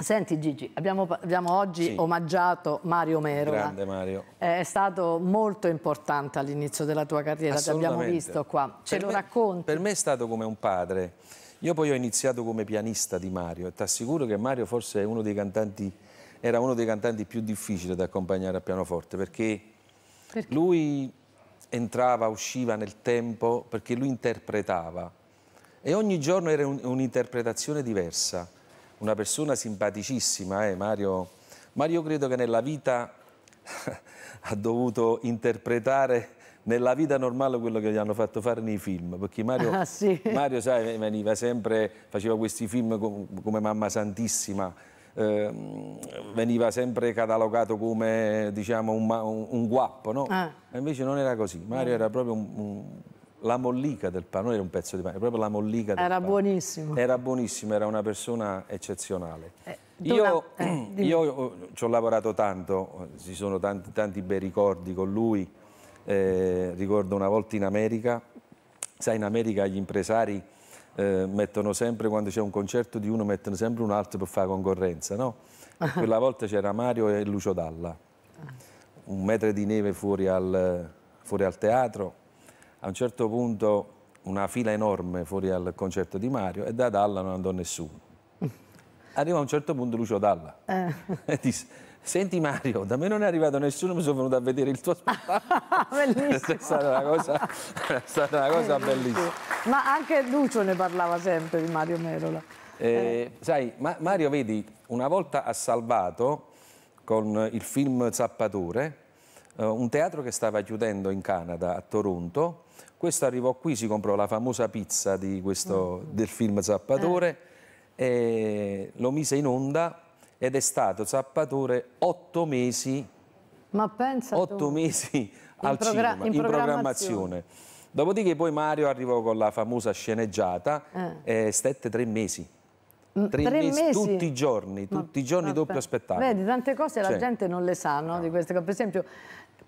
Senti Gigi, abbiamo, abbiamo oggi sì. omaggiato Mario Merola. Grande Mario. È stato molto importante all'inizio della tua carriera, ti abbiamo visto qua. Ce per lo me, racconti? Per me è stato come un padre. Io poi ho iniziato come pianista di Mario e ti assicuro che Mario forse uno cantanti, era uno dei cantanti più difficili da accompagnare a pianoforte perché, perché? lui entrava, usciva nel tempo perché lui interpretava e ogni giorno era un'interpretazione diversa una persona simpaticissima, eh, Mario. Mario credo che nella vita ha dovuto interpretare nella vita normale quello che gli hanno fatto fare nei film, perché Mario, ah, sì. Mario sai, veniva sempre, faceva questi film come Mamma Santissima, eh, veniva sempre catalogato come diciamo, un, un, guappo, no? ah. invece non era così, Mario mm. era proprio un, un la mollica del pane, non era un pezzo di pane, proprio la mollica del era pane. Buonissimo. Era buonissimo. Era una persona eccezionale. Eh, io, eh, io oh, ci ho lavorato tanto, ci sono tanti, tanti bei ricordi con lui. Eh, ricordo una volta in America, sai in America gli impresari eh, mettono sempre, quando c'è un concerto di uno, mettono sempre un altro per fare concorrenza, no? Ah. Quella volta c'era Mario e Lucio Dalla. Ah. Un metro di neve fuori al, fuori al teatro, a un certo punto una fila enorme fuori al concerto di Mario e da Dalla non andò nessuno. Arriva a un certo punto Lucio Dalla eh. e disse Senti Mario, da me non è arrivato nessuno, mi sono venuto a vedere il tuo spettacolo. è stata una cosa, è stata una cosa eh, bellissima. Sì. Ma anche Lucio ne parlava sempre di Mario Merola. Eh, eh, sai, ma Mario, vedi, una volta ha salvato con il film Zappatore, eh, un teatro che stava chiudendo in Canada, a Toronto. Questo arrivò qui, si comprò la famosa pizza questo, mm. del film Zappatore, eh. lo mise in onda ed è stato Zappatore otto mesi, Ma pensa otto tu. mesi al in cinema, in, in programmazione. Dopodiché poi Mario arrivò con la famosa sceneggiata, eh. e stette tre mesi mm, Tre, tre mesi, mesi, tutti i giorni, tutti Ma, i giorni vabbè. doppio spettacolo. Vedi, tante cose cioè, la gente non le sa, no, no. di queste cose. Per esempio,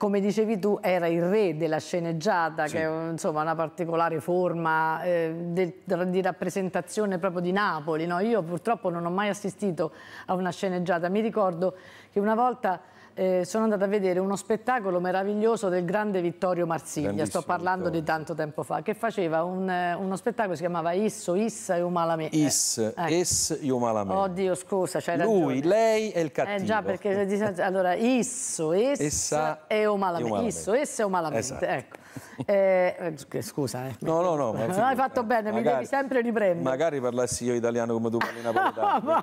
come dicevi tu, era il re della sceneggiata, sì. che è insomma, una particolare forma eh, de, di rappresentazione proprio di Napoli. No? Io purtroppo non ho mai assistito a una sceneggiata. Mi ricordo che una volta eh, sono andata a vedere uno spettacolo meraviglioso del grande Vittorio Marsiglia, sto parlando Vittorio. di tanto tempo fa, che faceva un, eh, uno spettacolo che si chiamava Isso, Issa e Umalame. Is, eh, ecco. Es Umalame. Oddio, scusa, c'hai ragione. Lui, lei e il eh, cattivo. Eh già, perché allora Isso, Es Essa e Umalame. umalame. Isso, Essa e Umalame. Esatto. Ecco. Eh, eh scusa, eh. no, no, no. non hai fatto bene, magari, mi devi sempre riprendere. Magari parlassi io italiano come tu parli napoletano.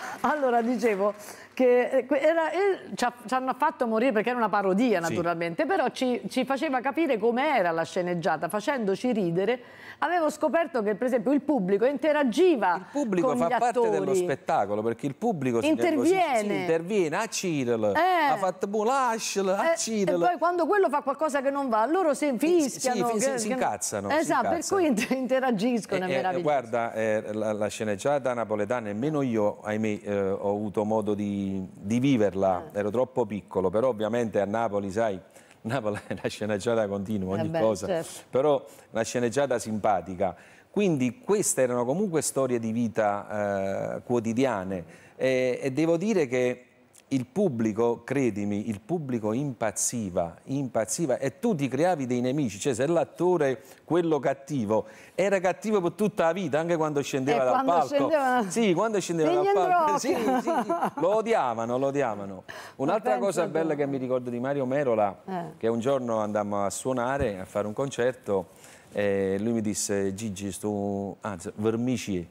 Allora, dicevo che eh, era, eh, ci, hanno fatto morire perché era una parodia naturalmente, sì. però ci, ci, faceva capire com'era la sceneggiata, facendoci ridere. Avevo scoperto che per esempio il pubblico interagiva Il pubblico fa parte attori. dello spettacolo, perché il pubblico interviene, si, si interviene a Cyril, eh. ha fatto Bulash, boh, a eh, E poi quando quello fa qualcosa che non va, loro si fischiano. Sì, sì, che, si, incazzano. Esatto, per cui interagiscono, eh, eh Guarda, la, la sceneggiata napoletana, nemmeno io, ahimè, eh, ho avuto modo di, di viverla, eh. ero troppo piccolo, però ovviamente a Napoli, sai, Napoli è una sceneggiata continua, ogni eh beh, cosa, certo. però una sceneggiata simpatica. Quindi queste erano comunque storie di vita eh, quotidiane e, e devo dire che il pubblico, credimi, il pubblico impazziva, impazziva e tu ti creavi dei nemici, cioè se l'attore, quello cattivo, era cattivo per tutta la vita, anche quando scendeva e eh, dal quando palco. Scendeva... Sì, quando scendeva Degli dal palco, sì, sì, lo odiavano, lo odiavano. Un'altra cosa bella che mi ricordo di Mario Merola, eh. che un giorno andammo a suonare, a fare un concerto, e lui mi disse, Gigi, sto... anzi, Vermici,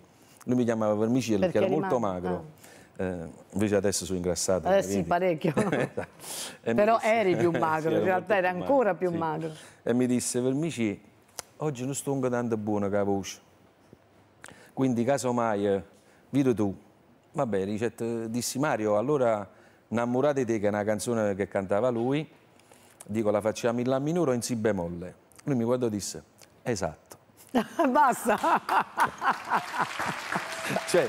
lui mi chiamava Vermici perché, perché era molto magro. Ah eh, invece adesso sono ingrassato. Eh, sì, parecchio. Però disse, eri più magro, sì, in realtà era ancora più sì. magro. E mi disse, Vermici, oggi non sto tanto buono che voce. Quindi casomai, eh, vedo tu. Va bene, dice, dissi Mario, allora innamorate te che è una canzone che cantava lui, dico la facciamo in la minore o in si bemolle. Lui mi guardò e disse, esatto. Basta. cioè,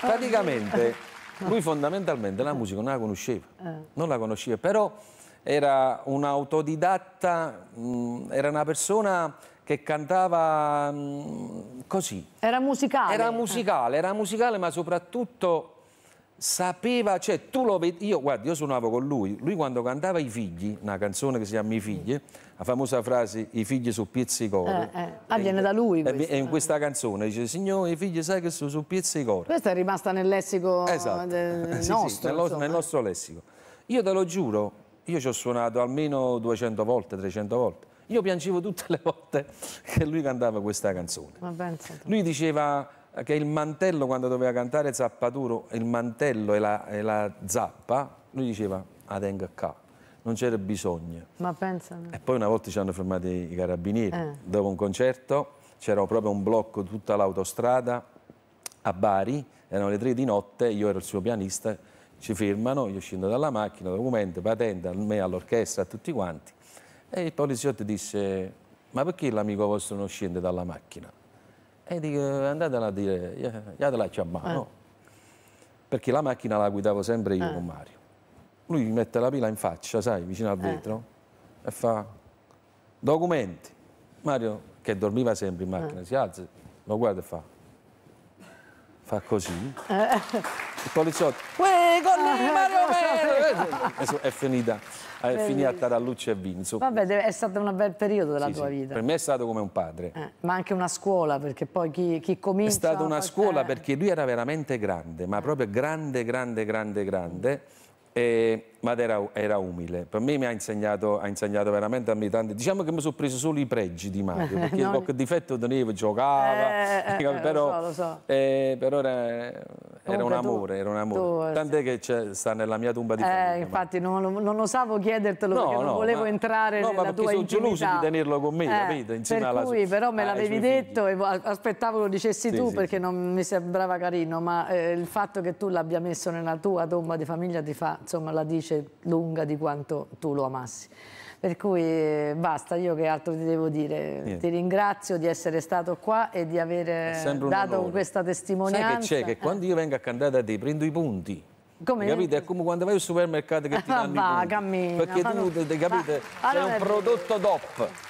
Praticamente ah. lui fondamentalmente la musica non la conosceva, eh. non la conosceva, però era un autodidatta, era una persona che cantava così. Era musicale. Era musicale, era musicale ma soprattutto sapeva, cioè tu lo vedi, io guarda, io suonavo con lui, lui quando cantava I figli, una canzone che si chiama I figli, la famosa frase I figli su pizzicore. Eh, eh. Ah, viene in, da lui. Questo. E in questa canzone dice Signore, i figli sai che sono su pizzicore. Questa è rimasta nel lessico eh, esatto. De... sì, nostro. Sì, nel nostro lessico. Io te lo giuro, io ci ho suonato almeno 200 volte, 300 volte. Io piangevo tutte le volte che lui cantava questa canzone. Lui diceva che il mantello quando doveva cantare Zappaduro, il mantello e la, e la zappa, lui diceva Adenga K, non c'era bisogno. Ma pensano. E poi una volta ci hanno fermati i carabinieri, eh. dopo un concerto c'era proprio un blocco tutta l'autostrada a Bari, erano le tre di notte, io ero il suo pianista, ci fermano, io scendo dalla macchina, documento, patente, a me, all'orchestra, a tutti quanti. E il poliziotto disse, ma perché l'amico vostro non scende dalla macchina? E dico, andatela a dire, gliela eh, a mano. Eh. Perché la macchina la guidavo sempre io eh. con Mario. Lui mi mette la pila in faccia, sai, vicino al eh. vetro, e fa, documenti. Mario, che dormiva sempre in macchina, eh. si alza, lo guarda e fa, fa così. il poliziotto, uè, con ah, lui Mario ah, ah, Vero! È finita, è finita a Tarallucci e Vinzo. Vabbè, è stato un bel periodo della sì, tua sì. vita. Per me è stato come un padre. Eh, ma anche una scuola, perché poi chi, chi comincia... È stata una scuola eh. perché lui era veramente grande, ma proprio grande, grande, grande, grande. E ma era, era, umile. Per me mi ha insegnato, ha insegnato veramente a me tante... Diciamo che mi sono preso solo i pregi di Mario, perché non... qualche difetto tenevo, giocava, eh, eh, eh però, lo so, lo so. Eh, però era, era, un amore, tu, era, un amore, Tant'è che sta nella mia tomba di eh, famiglia. infatti non, non, osavo chiedertelo no, perché no, non volevo ma, entrare no, nella ma tua intimità. No, sono geloso di tenerlo con me, eh, capito? Insieme per alla, cui però me l'avevi detto figli. e aspettavo lo dicessi sì, tu sì, perché non mi sembrava carino, ma il fatto che tu l'abbia messo nella tua tomba di famiglia ti fa, insomma, la dice felice lunga di quanto tu lo amassi. Per cui eh, basta, io che altro ti devo dire? Niente. Ti ringrazio di essere stato qua e di aver dato questa testimonianza. Sai che c'è? Che quando io vengo a cantare da te prendo i punti. Come capite? È come quando vai al supermercato che ti danno va, i punti. Cammina, perché tu, capite, ma... c'è allora, un prodotto top.